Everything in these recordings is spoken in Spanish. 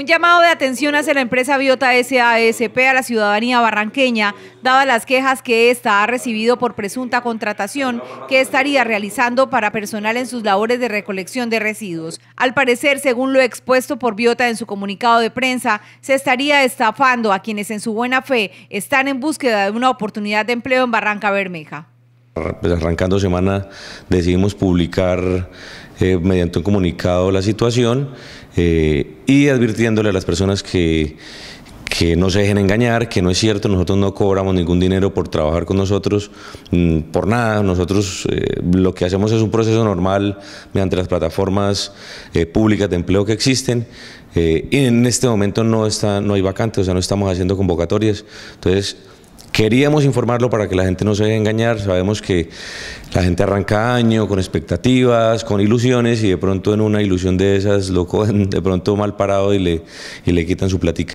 Un llamado de atención hace la empresa Biota SASP a la ciudadanía barranqueña, dadas las quejas que ésta ha recibido por presunta contratación que estaría realizando para personal en sus labores de recolección de residuos. Al parecer, según lo expuesto por Biota en su comunicado de prensa, se estaría estafando a quienes en su buena fe están en búsqueda de una oportunidad de empleo en Barranca Bermeja. Pues arrancando semana, decidimos publicar eh, mediante un comunicado la situación eh, y advirtiéndole a las personas que, no se dejen engañar, que no es cierto, nosotros no cobramos ningún dinero por trabajar con nosotros, mm, por nada, nosotros eh, lo que hacemos es un proceso normal mediante las plataformas públicas de empleo que existen y en este momento no, está, no hay vacantes, o sea, no estamos haciendo convocatorias, entonces Queríamos informarlo para que la gente no se deje engañar. Sabemos que la gente arranca año con expectativas, con ilusiones y de pronto en una ilusión de esas lo de pronto mal parado y le, le quitan su platica.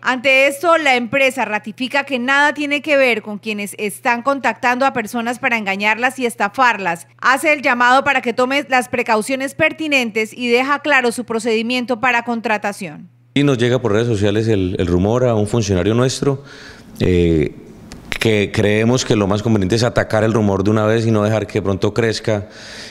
Ante esto, la empresa ratifica que nada tiene que ver con quienes están contactando a personas para engañarlas y estafarlas. Hace el llamado para que tome las precauciones pertinentes y deja claro su procedimiento para contratación. Y nos llega por redes sociales el, rumor a un funcionario nuestro eh, que creemos que lo más conveniente es atacar el rumor de una vez y no dejar que pronto crezca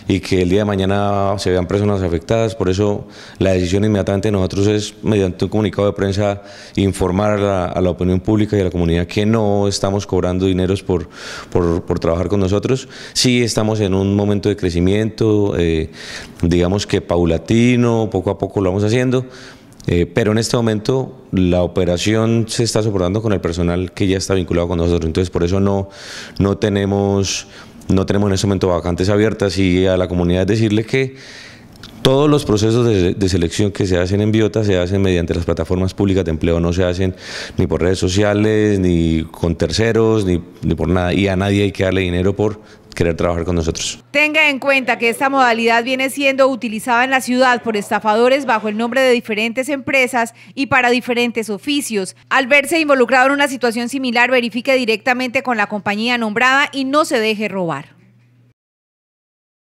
y que el día de mañana se vean personas afectadas. Por eso la decisión inmediatamente de nosotros es, mediante un comunicado de prensa, informar a la, opinión pública y a la comunidad que no estamos cobrando dineros por, por, trabajar con nosotros. Sí estamos en un momento de crecimiento, eh, digamos que paulatino, poco a poco lo vamos haciendo, eh, pero en este momento la operación se está soportando con el personal que ya está vinculado con nosotros, entonces por eso no, no, tenemos, no tenemos en este momento vacantes abiertas y a la comunidad decirle que todos los procesos de, de, selección que se hacen en Biota se hacen mediante las plataformas públicas de empleo, no se hacen ni por redes sociales, ni con terceros, ni, ni por nada. Y a nadie hay que darle dinero por querer trabajar con nosotros. Tenga en cuenta que esta modalidad viene siendo utilizada en la ciudad por estafadores bajo el nombre de diferentes empresas y para diferentes oficios. Al verse involucrado en una situación similar, verifique directamente con la compañía nombrada y no se deje robar.